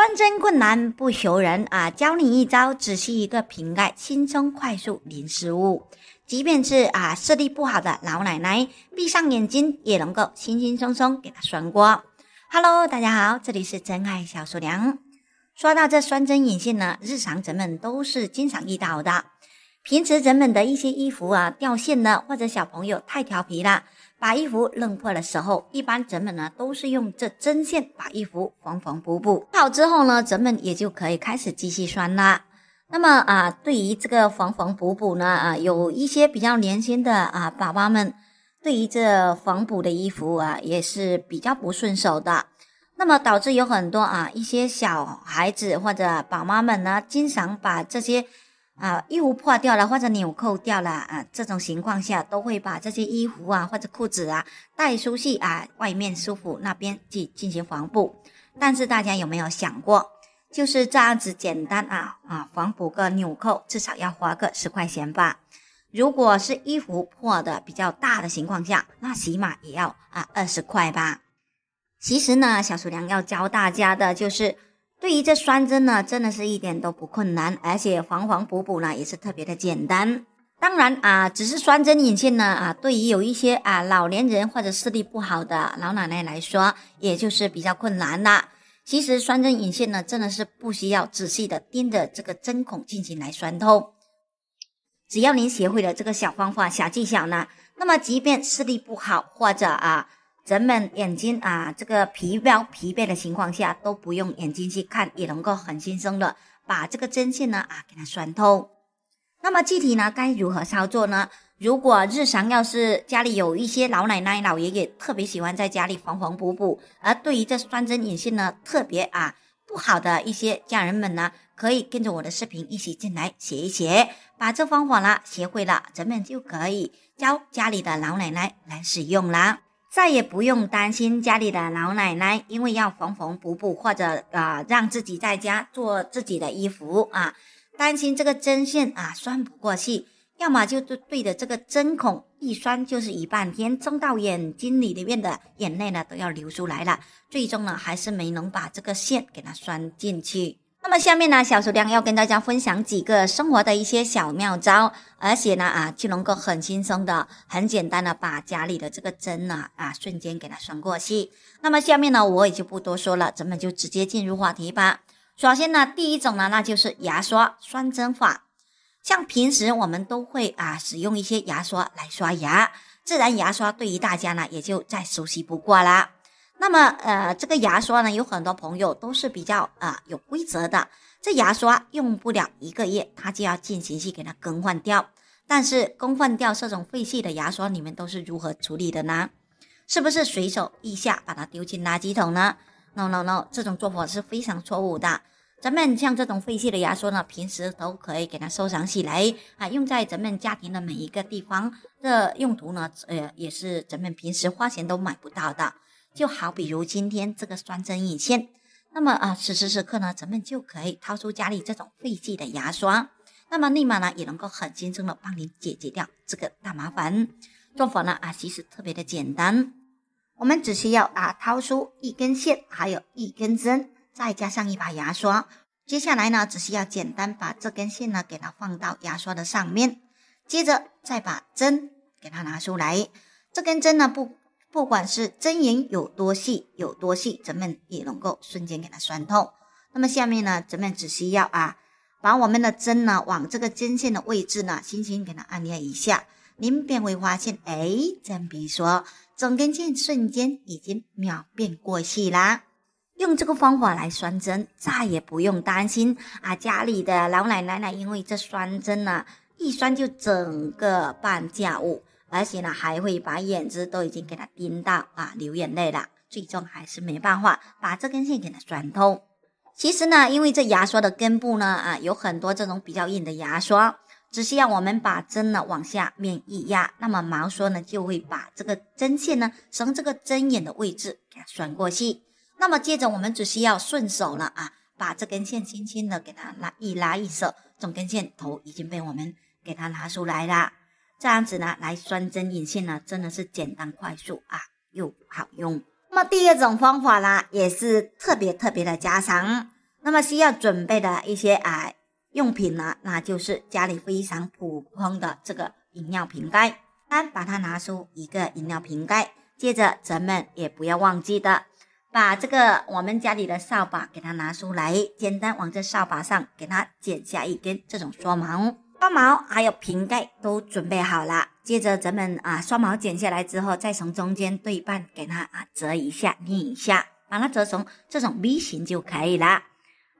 穿针困难不求人啊！教你一招，只需一个瓶盖，轻松快速零失误。即便是啊视力不好的老奶奶，闭上眼睛也能够轻轻松松给她穿过。Hello，大家好，这里是真爱小叔娘。说到这穿针引线呢，日常人们都是经常遇到的。平时人们的一些衣服啊掉线了，或者小朋友太调皮了。把衣服弄破的时候，一般咱们呢都是用这针线把衣服缝缝补补。补好之后呢，咱们也就可以开始继续穿啦。那么啊，对于这个缝缝补补呢啊，有一些比较年轻的啊宝妈们，对于这缝补的衣服啊，也是比较不顺手的。那么导致有很多啊一些小孩子或者宝妈们呢，经常把这些。啊，衣服破掉了或者纽扣掉了啊，这种情况下都会把这些衣服啊或者裤子啊带出去啊，外面舒服那边去进行缝补。但是大家有没有想过，就是这样子简单啊啊，缝补个纽扣至少要花个十块钱吧？如果是衣服破的比较大的情况下，那起码也要啊二十块吧？其实呢，小厨娘要教大家的就是。对于这拴针呢，真的是一点都不困难，而且缝缝补补呢也是特别的简单。当然啊，只是拴针引线呢啊，对于有一些啊老年人或者视力不好的老奶奶来说，也就是比较困难了。其实拴针引线呢，真的是不需要仔细的盯着这个针孔进行来拴通，只要您学会了这个小方法、小技巧呢，那么即便视力不好或者啊。人们眼睛啊，这个疲劳疲惫的情况下，都不用眼睛去看，也能够很轻松的把这个针线呢啊给它穿透。那么具体呢，该如何操作呢？如果日常要是家里有一些老奶奶老爷爷特别喜欢在家里缝缝补补，而对于这双针引线呢特别啊不好的一些家人们呢，可以跟着我的视频一起进来学一学，把这方法呢学会了，咱们就可以教家里的老奶奶来使用了。再也不用担心家里的老奶奶，因为要缝缝补补或者啊让自己在家做自己的衣服啊，担心这个针线啊拴不过去，要么就对着这个针孔一栓，就是一半天，痛到眼睛里里面的眼泪呢都要流出来了，最终呢还是没能把这个线给它拴进去。那么下面呢，小厨娘要跟大家分享几个生活的一些小妙招，而且呢啊，就能够很轻松的、很简单的把家里的这个针呢啊瞬间给它穿过去。那么下面呢，我也就不多说了，咱们就直接进入话题吧。首先呢，第一种呢，那就是牙刷穿针法。像平时我们都会啊使用一些牙刷来刷牙，自然牙刷对于大家呢也就再熟悉不过啦。那么，呃，这个牙刷呢，有很多朋友都是比较啊有规则的。这牙刷用不了一个月，它就要进行去给它更换掉。但是更换掉这种废弃的牙刷，你们都是如何处理的呢？是不是随手一下把它丢进垃圾桶呢？No No No，这种做法是非常错误的。咱们像这种废弃的牙刷呢，平时都可以给它收藏起来啊，用在咱们家庭的每一个地方。这用途呢，呃，也是咱们平时花钱都买不到的。就好，比如今天这个双针引线，那么啊，此时此刻呢，咱们就可以掏出家里这种废弃的牙刷，那么立马呢，也能够很轻松的帮你解决掉这个大麻烦。做法呢啊，其实特别的简单，我们只需要啊掏出一根线，还有一根针，再加上一把牙刷。接下来呢，只需要简单把这根线呢给它放到牙刷的上面，接着再把针给它拿出来。这根针呢不。不管是针眼有多细、有多细，咱们也能够瞬间给它穿通。那么下面呢，咱们只需要啊，把我们的针呢往这个针线的位置呢，轻轻给它按压一下，您便会发现，哎，针别说整根线瞬间已经秒变过细啦。用这个方法来拴针，再也不用担心啊，家里的老奶奶呢，因为这拴针呢，一拴就整个半价物。而且呢，还会把眼子都已经给它盯到啊，流眼泪了。最终还是没办法把这根线给它钻通。其实呢，因为这牙刷的根部呢，啊，有很多这种比较硬的牙刷，只需要我们把针呢往下面一压，那么毛刷呢就会把这个针线呢从这个针眼的位置给它拴过去。那么接着我们只需要顺手了啊，把这根线轻轻的给它拉一拉一扯，这根线头已经被我们给它拿出来了。这样子呢，来拴针引线呢，真的是简单快速啊，又好用。那么第二种方法呢，也是特别特别的家常。那么需要准备的一些啊用品呢，那就是家里非常普通的这个饮料瓶盖。单把它拿出一个饮料瓶盖，接着咱们也不要忘记的，把这个我们家里的扫把给它拿出来，简单往这扫把上给它剪下一根这种刷毛。刷毛还有瓶盖都准备好了，接着咱们啊，刷毛剪下来之后，再从中间对半给它啊折一下、捏一下，把它折成这种 V 型就可以了。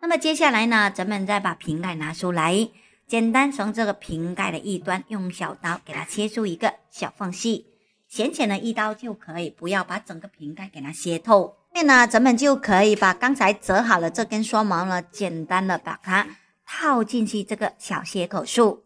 那么接下来呢，咱们再把瓶盖拿出来，简单从这个瓶盖的一端用小刀给它切出一个小缝隙，浅浅的一刀就可以，不要把整个瓶盖给它切透。后面呢，咱们就可以把刚才折好了这根刷毛呢，简单的把它。套进去这个小切口处，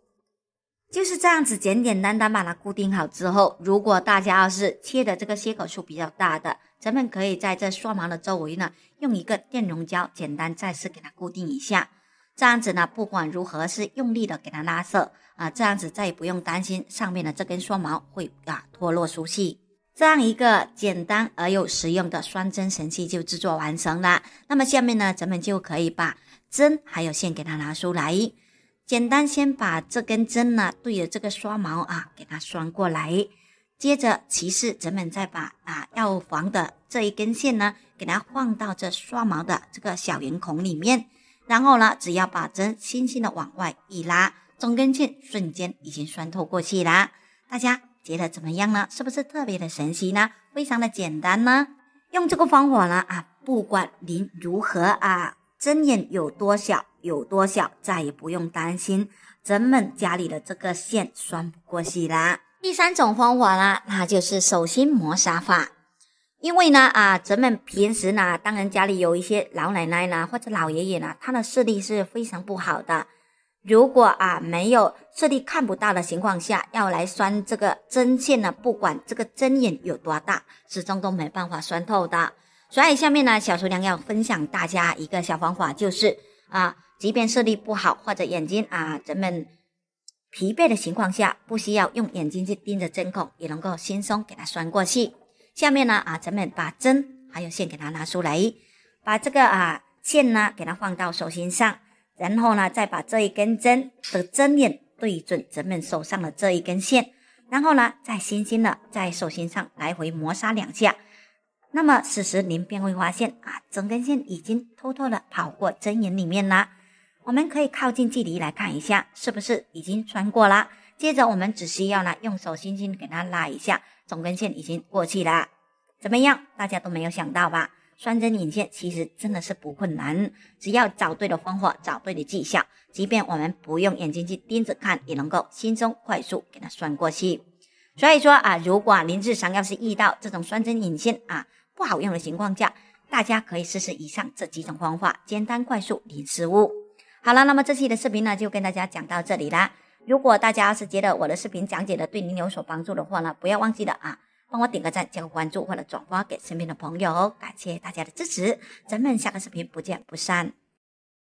就是这样子简简单单把它固定好之后，如果大家要是切的这个切口处比较大的，咱们可以在这刷毛的周围呢，用一个电容胶简单再次给它固定一下。这样子呢，不管如何是用力的给它拉扯啊，这样子再也不用担心上面的这根刷毛会啊脱落出去。这样一个简单而又实用的双针神器就制作完成了。那么下面呢，咱们就可以把。针还有线给它拿出来，简单先把这根针呢对着这个刷毛啊，给它拴过来。接着其次，咱们再把啊要防的这一根线呢，给它放到这刷毛的这个小圆孔里面。然后呢，只要把针轻轻的往外一拉，中根线瞬间已经穿透过去啦。大家觉得怎么样呢？是不是特别的神奇呢？非常的简单呢。用这个方法呢啊，不管您如何啊。针眼有多小有多小，再也不用担心咱们家里的这个线拴不过去啦。第三种方法呢，那就是手心磨砂法。因为呢啊，咱们平时呢，当然家里有一些老奶奶呢或者老爷爷呢，他的视力是非常不好的。如果啊没有视力看不到的情况下，要来拴这个针线呢，不管这个针眼有多大，始终都没办法穿透的。所以，下面呢，小厨娘要分享大家一个小方法，就是啊，即便视力不好或者眼睛啊，咱们疲惫的情况下，不需要用眼睛去盯着针孔，也能够轻松给它穿过去。下面呢，啊，咱们把针还有线给它拿出来，把这个啊线呢给它放到手心上，然后呢，再把这一根针的针眼对准咱们手上的这一根线，然后呢，再轻轻的在手心上来回摩擦两下。那么此时您便会发现啊，整根线已经偷偷的跑过针眼里面了。我们可以靠近距离来看一下，是不是已经穿过了？接着我们只需要呢用手轻轻给它拉一下，整根线已经过去了。怎么样？大家都没有想到吧？穿针引线其实真的是不困难，只要找对了方法，找对的技巧，即便我们不用眼睛去盯着看，也能够轻松快速给它穿过去。所以说啊，如果您日常要是遇到这种穿针引线啊，不好用的情况下，大家可以试试以上这几种方法，简单快速零失误。好了，那么这期的视频呢，就跟大家讲到这里啦。如果大家是觉得我的视频讲解的对您有所帮助的话呢，不要忘记了啊，帮我点个赞、加个关注或者转发给身边的朋友哦。感谢大家的支持，咱们下个视频不见不散。